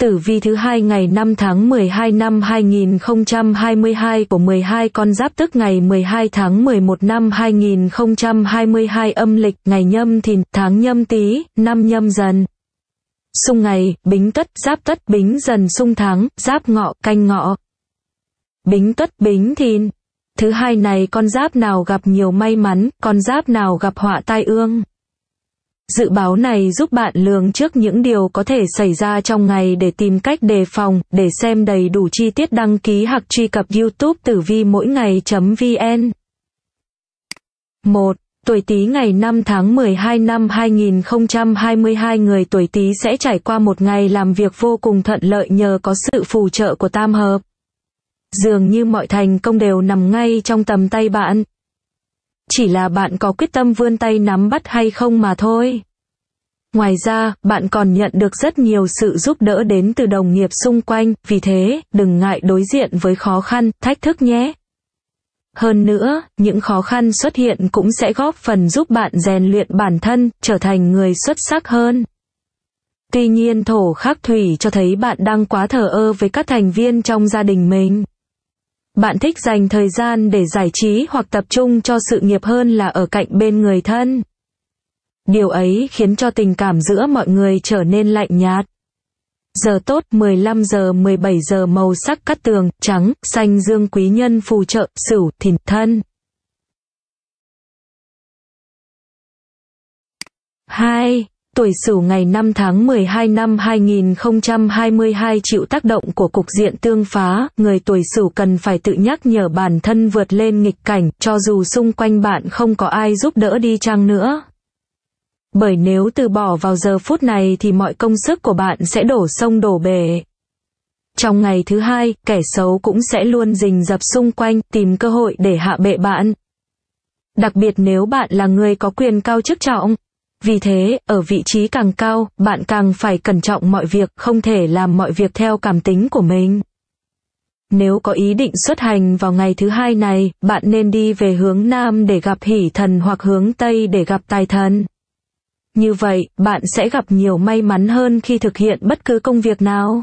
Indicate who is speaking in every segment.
Speaker 1: Tử vi thứ hai ngày 5 tháng 12 năm 2022 của 12 con giáp tức ngày 12 tháng 11 năm 2022 âm lịch ngày nhâm thìn tháng nhâm tý năm nhâm dần. Xung ngày, bính tất, giáp tất, bính dần xung tháng, giáp ngọ, canh ngọ. Bính tất, bính thìn. Thứ hai này con giáp nào gặp nhiều may mắn, con giáp nào gặp họa tai ương. Dự báo này giúp bạn lường trước những điều có thể xảy ra trong ngày để tìm cách đề phòng, để xem đầy đủ chi tiết đăng ký hoặc truy cập YouTube tử vi mỗi ngày.vn. 1. Tuổi Tý ngày 5 tháng 12 năm 2022 người tuổi Tý sẽ trải qua một ngày làm việc vô cùng thuận lợi nhờ có sự phù trợ của tam hợp. Dường như mọi thành công đều nằm ngay trong tầm tay bạn, chỉ là bạn có quyết tâm vươn tay nắm bắt hay không mà thôi. Ngoài ra, bạn còn nhận được rất nhiều sự giúp đỡ đến từ đồng nghiệp xung quanh, vì thế, đừng ngại đối diện với khó khăn, thách thức nhé. Hơn nữa, những khó khăn xuất hiện cũng sẽ góp phần giúp bạn rèn luyện bản thân, trở thành người xuất sắc hơn. Tuy nhiên thổ khắc thủy cho thấy bạn đang quá thờ ơ với các thành viên trong gia đình mình. Bạn thích dành thời gian để giải trí hoặc tập trung cho sự nghiệp hơn là ở cạnh bên người thân. Điều ấy khiến cho tình cảm giữa mọi người trở nên lạnh nhạt. Giờ tốt 15 giờ 17 giờ màu sắc cắt tường, trắng, xanh dương
Speaker 2: quý nhân phù trợ, sửu, thìn, thân.
Speaker 1: 2 tuổi Sửu ngày 5 tháng 12 năm 2022 chịu tác động của cục diện tương phá, người tuổi Sửu cần phải tự nhắc nhở bản thân vượt lên nghịch cảnh, cho dù xung quanh bạn không có ai giúp đỡ đi chăng nữa. Bởi nếu từ bỏ vào giờ phút này thì mọi công sức của bạn sẽ đổ sông đổ bể. Trong ngày thứ hai, kẻ xấu cũng sẽ luôn rình rập xung quanh, tìm cơ hội để hạ bệ bạn. Đặc biệt nếu bạn là người có quyền cao chức trọng, vì thế, ở vị trí càng cao, bạn càng phải cẩn trọng mọi việc, không thể làm mọi việc theo cảm tính của mình. Nếu có ý định xuất hành vào ngày thứ hai này, bạn nên đi về hướng Nam để gặp hỷ thần hoặc hướng Tây để gặp tài thần. Như vậy, bạn sẽ gặp nhiều may mắn hơn khi thực hiện bất cứ công việc nào.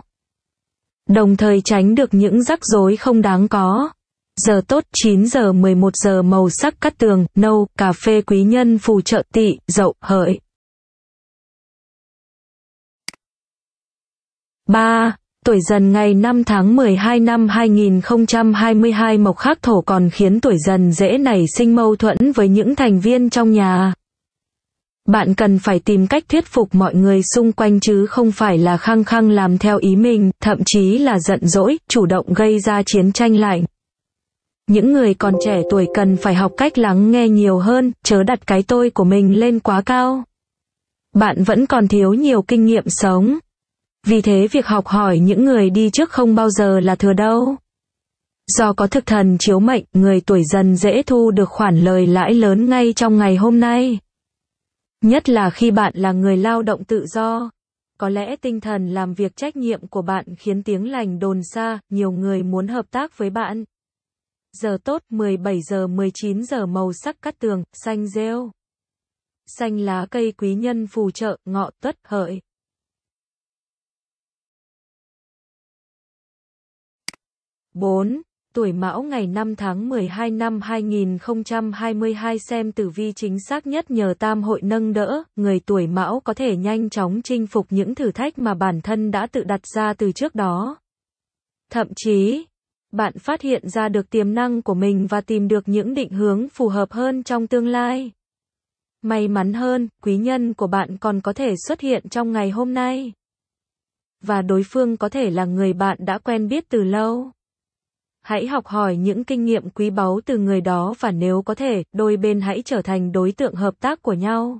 Speaker 1: Đồng thời tránh được những rắc rối không đáng có. Giờ tốt 9 giờ 11 giờ màu sắc cắt tường, nâu, cà phê quý nhân
Speaker 2: phù trợ tỵ, dậu, hợi.
Speaker 1: 3. Tuổi dần ngày 5 tháng 12 năm 2022 mộc khắc thổ còn khiến tuổi dần dễ nảy sinh mâu thuẫn với những thành viên trong nhà. Bạn cần phải tìm cách thuyết phục mọi người xung quanh chứ không phải là khăng khăng làm theo ý mình, thậm chí là giận dỗi, chủ động gây ra chiến tranh lạnh. Những người còn trẻ tuổi cần phải học cách lắng nghe nhiều hơn, chớ đặt cái tôi của mình lên quá cao. Bạn vẫn còn thiếu nhiều kinh nghiệm sống. Vì thế việc học hỏi những người đi trước không bao giờ là thừa đâu. Do có thực thần chiếu mệnh, người tuổi dần dễ thu được khoản lời lãi lớn ngay trong ngày hôm nay. Nhất là khi bạn là người lao động tự do. Có lẽ tinh thần làm việc trách nhiệm của bạn khiến tiếng lành đồn xa, nhiều người muốn hợp tác với bạn giờ tốt 17 giờ 19 giờ màu sắc cát tường, xanh rêu. Xanh lá cây quý nhân phù trợ, ngọ tuất hợi.
Speaker 2: bốn Tuổi Mão
Speaker 1: ngày 5 tháng 12 năm 2022 xem tử vi chính xác nhất nhờ tam hội nâng đỡ, người tuổi Mão có thể nhanh chóng chinh phục những thử thách mà bản thân đã tự đặt ra từ trước đó. Thậm chí, bạn phát hiện ra được tiềm năng của mình và tìm được những định hướng phù hợp hơn trong tương lai. May mắn hơn, quý nhân của bạn còn có thể xuất hiện trong ngày hôm nay. Và đối phương có thể là người bạn đã quen biết từ lâu. Hãy học hỏi những kinh nghiệm quý báu từ người đó và nếu có thể, đôi bên hãy trở thành đối tượng hợp tác của nhau.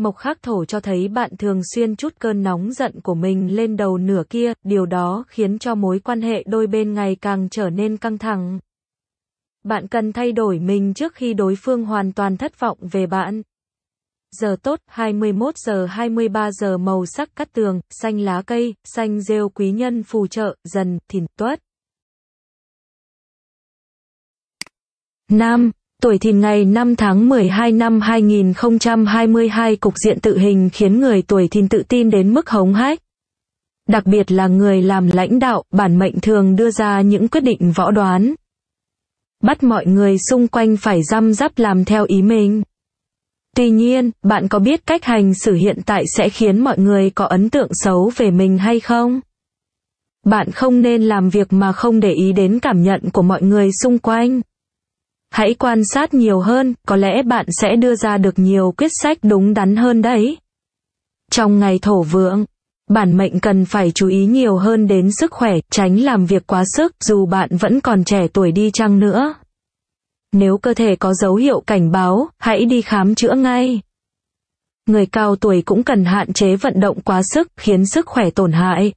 Speaker 1: Mộc khắc thổ cho thấy bạn thường xuyên chút cơn nóng giận của mình lên đầu nửa kia, điều đó khiến cho mối quan hệ đôi bên ngày càng trở nên căng thẳng. Bạn cần thay đổi mình trước khi đối phương hoàn toàn thất vọng về bạn. Giờ tốt 21 giờ 23 giờ màu sắc cắt tường, xanh lá cây, xanh rêu quý nhân phù trợ, dần, thìn tuất. Nam Tuổi thìn ngày 5 tháng 12 năm 2022 cục diện tự hình khiến người tuổi thìn tự tin đến mức hống hách. Đặc biệt là người làm lãnh đạo, bản mệnh thường đưa ra những quyết định võ đoán. Bắt mọi người xung quanh phải răm rắp làm theo ý mình. Tuy nhiên, bạn có biết cách hành xử hiện tại sẽ khiến mọi người có ấn tượng xấu về mình hay không? Bạn không nên làm việc mà không để ý đến cảm nhận của mọi người xung quanh. Hãy quan sát nhiều hơn, có lẽ bạn sẽ đưa ra được nhiều quyết sách đúng đắn hơn đấy. Trong ngày thổ vượng, bản mệnh cần phải chú ý nhiều hơn đến sức khỏe, tránh làm việc quá sức dù bạn vẫn còn trẻ tuổi đi chăng nữa. Nếu cơ thể có dấu hiệu cảnh báo, hãy đi khám chữa ngay. Người cao tuổi cũng cần hạn chế vận động quá sức khiến sức khỏe tổn hại,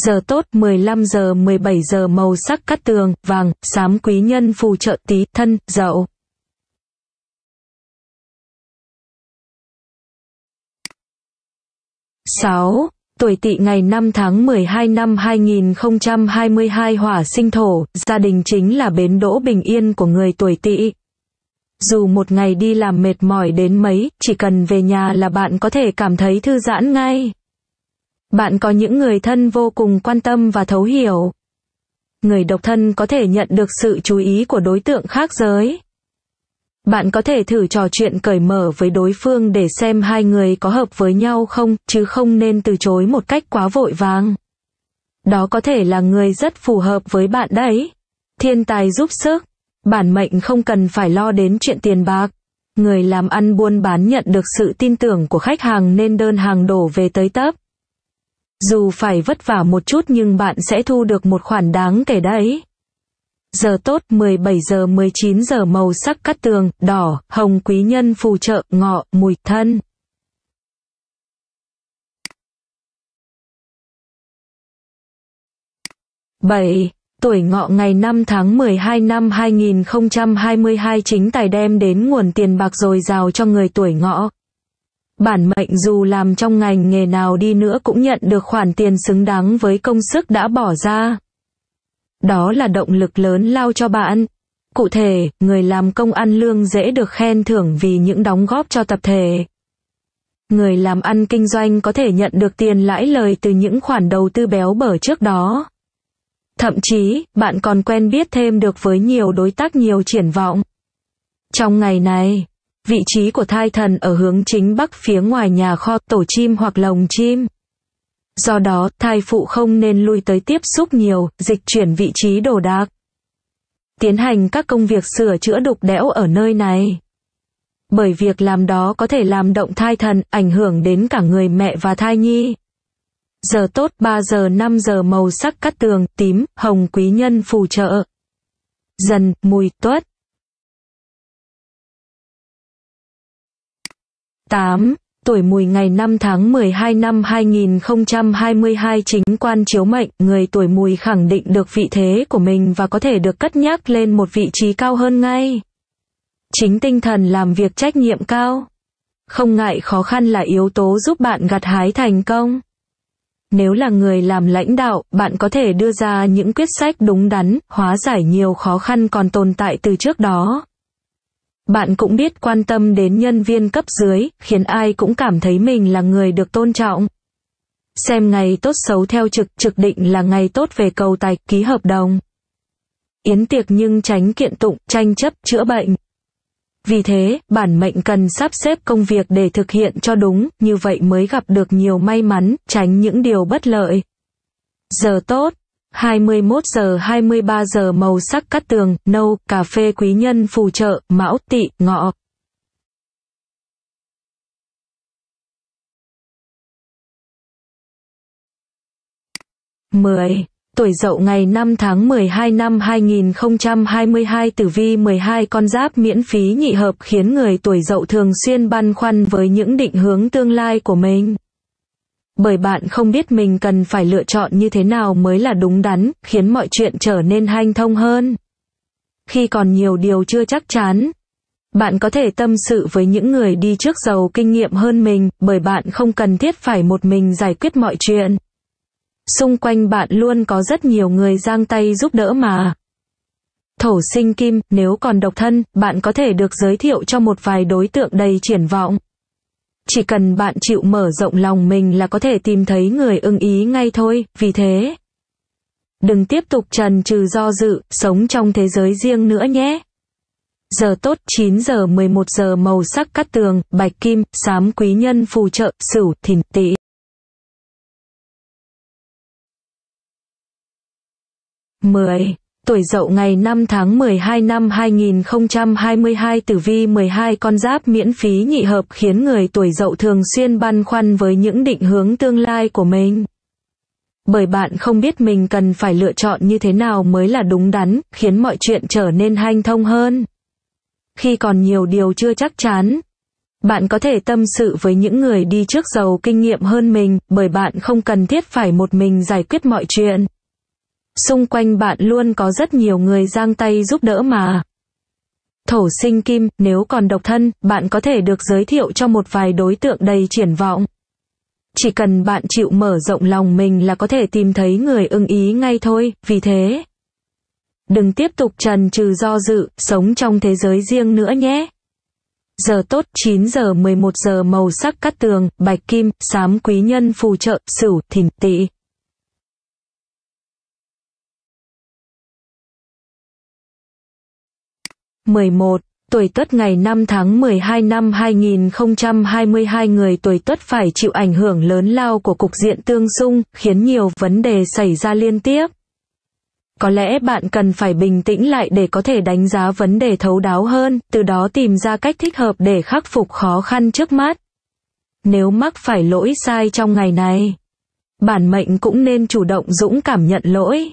Speaker 1: giờ tốt 15 giờ 17 giờ màu sắc cắt tường, vàng, xám quý nhân phù trợ tí, thân, dậu.
Speaker 2: sáu Tuổi
Speaker 1: Tỵ ngày 5 tháng 12 năm 2022 hỏa sinh thổ, gia đình chính là bến đỗ bình yên của người tuổi Tỵ. Dù một ngày đi làm mệt mỏi đến mấy, chỉ cần về nhà là bạn có thể cảm thấy thư giãn ngay. Bạn có những người thân vô cùng quan tâm và thấu hiểu. Người độc thân có thể nhận được sự chú ý của đối tượng khác giới. Bạn có thể thử trò chuyện cởi mở với đối phương để xem hai người có hợp với nhau không, chứ không nên từ chối một cách quá vội vàng. Đó có thể là người rất phù hợp với bạn đấy. Thiên tài giúp sức, bản mệnh không cần phải lo đến chuyện tiền bạc. Người làm ăn buôn bán nhận được sự tin tưởng của khách hàng nên đơn hàng đổ về tới tấp. Dù phải vất vả một chút nhưng bạn sẽ thu được một khoản đáng kể đấy. Giờ tốt 17 giờ 19 giờ màu sắc cắt tường, đỏ, hồng quý nhân phù trợ, ngọ, mùi, thân.
Speaker 2: bảy Tuổi ngọ ngày 5
Speaker 1: tháng 12 năm 2022 chính tài đem đến nguồn tiền bạc dồi dào cho người tuổi ngọ, Bản mệnh dù làm trong ngành nghề nào đi nữa cũng nhận được khoản tiền xứng đáng với công sức đã bỏ ra. Đó là động lực lớn lao cho bạn. Cụ thể, người làm công ăn lương dễ được khen thưởng vì những đóng góp cho tập thể. Người làm ăn kinh doanh có thể nhận được tiền lãi lời từ những khoản đầu tư béo bở trước đó. Thậm chí, bạn còn quen biết thêm được với nhiều đối tác nhiều triển vọng. Trong ngày này, Vị trí của thai thần ở hướng chính bắc phía ngoài nhà kho tổ chim hoặc lồng chim. Do đó, thai phụ không nên lui tới tiếp xúc nhiều, dịch chuyển vị trí đồ đạc. Tiến hành các công việc sửa chữa đục đẽo ở nơi này. Bởi việc làm đó có thể làm động thai thần, ảnh hưởng đến cả người mẹ và thai nhi. Giờ tốt 3 giờ 5 giờ màu sắc cắt tường, tím, hồng quý nhân phù trợ.
Speaker 2: Dần, mùi, tuất.
Speaker 1: 8. Tuổi mùi ngày 5 tháng 12 năm 2022 chính quan chiếu mệnh, người tuổi mùi khẳng định được vị thế của mình và có thể được cất nhắc lên một vị trí cao hơn ngay. Chính tinh thần làm việc trách nhiệm cao. Không ngại khó khăn là yếu tố giúp bạn gặt hái thành công. Nếu là người làm lãnh đạo, bạn có thể đưa ra những quyết sách đúng đắn, hóa giải nhiều khó khăn còn tồn tại từ trước đó. Bạn cũng biết quan tâm đến nhân viên cấp dưới, khiến ai cũng cảm thấy mình là người được tôn trọng. Xem ngày tốt xấu theo trực, trực định là ngày tốt về cầu tài, ký hợp đồng. Yến tiệc nhưng tránh kiện tụng, tranh chấp, chữa bệnh. Vì thế, bản mệnh cần sắp xếp công việc để thực hiện cho đúng, như vậy mới gặp được nhiều may mắn, tránh những điều bất lợi. Giờ tốt 21 giờ 23 giờ màu sắc cắt tường, nâu, cà phê quý nhân phù trợ, mão, tỵ, ngọ. mười Tuổi dậu ngày 5 tháng 12 năm 2022 tử vi 12 con giáp miễn phí nhị hợp khiến người tuổi dậu thường xuyên băn khoăn với những định hướng tương lai của mình bởi bạn không biết mình cần phải lựa chọn như thế nào mới là đúng đắn, khiến mọi chuyện trở nên hanh thông hơn. Khi còn nhiều điều chưa chắc chắn, bạn có thể tâm sự với những người đi trước giàu kinh nghiệm hơn mình, bởi bạn không cần thiết phải một mình giải quyết mọi chuyện. Xung quanh bạn luôn có rất nhiều người giang tay giúp đỡ mà. Thổ sinh kim, nếu còn độc thân, bạn có thể được giới thiệu cho một vài đối tượng đầy triển vọng. Chỉ cần bạn chịu mở rộng lòng mình là có thể tìm thấy người ưng ý ngay thôi, vì thế. Đừng tiếp tục trần trừ do dự, sống trong thế giới riêng nữa nhé. Giờ tốt 9 giờ 11 giờ màu sắc cắt tường, bạch kim, sám quý nhân phù trợ, sửu, thìn tỵ. mười tuổi dậu ngày 5 tháng 12 năm 2022 tử vi 12 con giáp miễn phí nhị hợp khiến người tuổi dậu thường xuyên băn khoăn với những định hướng tương lai của mình. Bởi bạn không biết mình cần phải lựa chọn như thế nào mới là đúng đắn, khiến mọi chuyện trở nên hanh thông hơn. Khi còn nhiều điều chưa chắc chắn, bạn có thể tâm sự với những người đi trước giàu kinh nghiệm hơn mình, bởi bạn không cần thiết phải một mình giải quyết mọi chuyện xung quanh bạn luôn có rất nhiều người giang tay giúp đỡ mà. Thổ sinh kim, nếu còn độc thân, bạn có thể được giới thiệu cho một vài đối tượng đầy triển vọng. Chỉ cần bạn chịu mở rộng lòng mình là có thể tìm thấy người ưng ý ngay thôi, vì thế. Đừng tiếp tục trần trừ do dự, sống trong thế giới riêng nữa nhé. Giờ tốt 9 giờ 11 giờ màu sắc cắt tường, bạch kim, xám quý nhân phù trợ, sửu, thìn tỵ. 11. Tuổi Tuất ngày 5 tháng 12 năm 2022 người tuổi Tuất phải chịu ảnh hưởng lớn lao của cục diện tương xung, khiến nhiều vấn đề xảy ra liên tiếp. Có lẽ bạn cần phải bình tĩnh lại để có thể đánh giá vấn đề thấu đáo hơn, từ đó tìm ra cách thích hợp để khắc phục khó khăn trước mắt. Nếu mắc phải lỗi sai trong ngày này, bản mệnh cũng nên chủ động dũng cảm nhận lỗi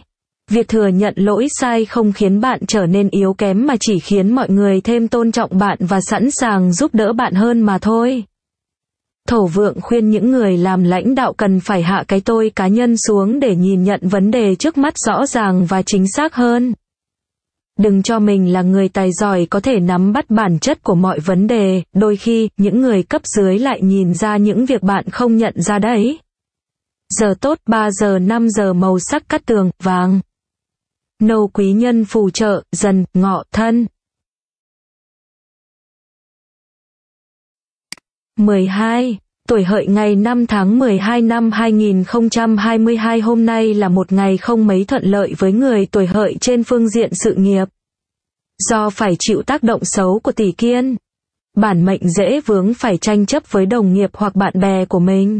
Speaker 1: Việc thừa nhận lỗi sai không khiến bạn trở nên yếu kém mà chỉ khiến mọi người thêm tôn trọng bạn và sẵn sàng giúp đỡ bạn hơn mà thôi. Thổ vượng khuyên những người làm lãnh đạo cần phải hạ cái tôi cá nhân xuống để nhìn nhận vấn đề trước mắt rõ ràng và chính xác hơn. Đừng cho mình là người tài giỏi có thể nắm bắt bản chất của mọi vấn đề, đôi khi, những người cấp dưới lại nhìn ra những việc bạn không nhận ra đấy. Giờ tốt 3 giờ 5 giờ màu sắc cắt tường, vàng nâu quý nhân phù
Speaker 2: trợ, dần, ngọ, thân.
Speaker 1: 12. Tuổi hợi ngày 5 tháng 12 năm 2022 hôm nay là một ngày không mấy thuận lợi với người tuổi hợi trên phương diện sự nghiệp. Do phải chịu tác động xấu của tỷ kiên, bản mệnh dễ vướng phải tranh chấp với đồng nghiệp hoặc bạn bè của mình.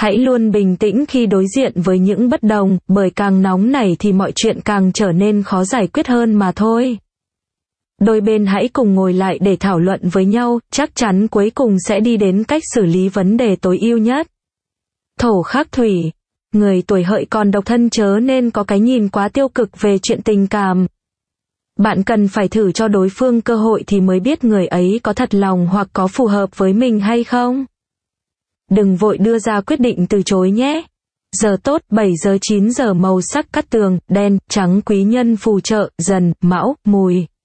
Speaker 1: Hãy luôn bình tĩnh khi đối diện với những bất đồng, bởi càng nóng nảy thì mọi chuyện càng trở nên khó giải quyết hơn mà thôi. Đôi bên hãy cùng ngồi lại để thảo luận với nhau, chắc chắn cuối cùng sẽ đi đến cách xử lý vấn đề tối ưu nhất. Thổ khắc thủy, người tuổi hợi còn độc thân chớ nên có cái nhìn quá tiêu cực về chuyện tình cảm. Bạn cần phải thử cho đối phương cơ hội thì mới biết người ấy có thật lòng hoặc có phù hợp với mình hay không đừng vội đưa ra quyết định từ chối nhé. Giờ tốt 7 giờ 9 giờ màu sắc cắt tường, đen, trắng quý nhân phù trợ, dần, mão, mùi.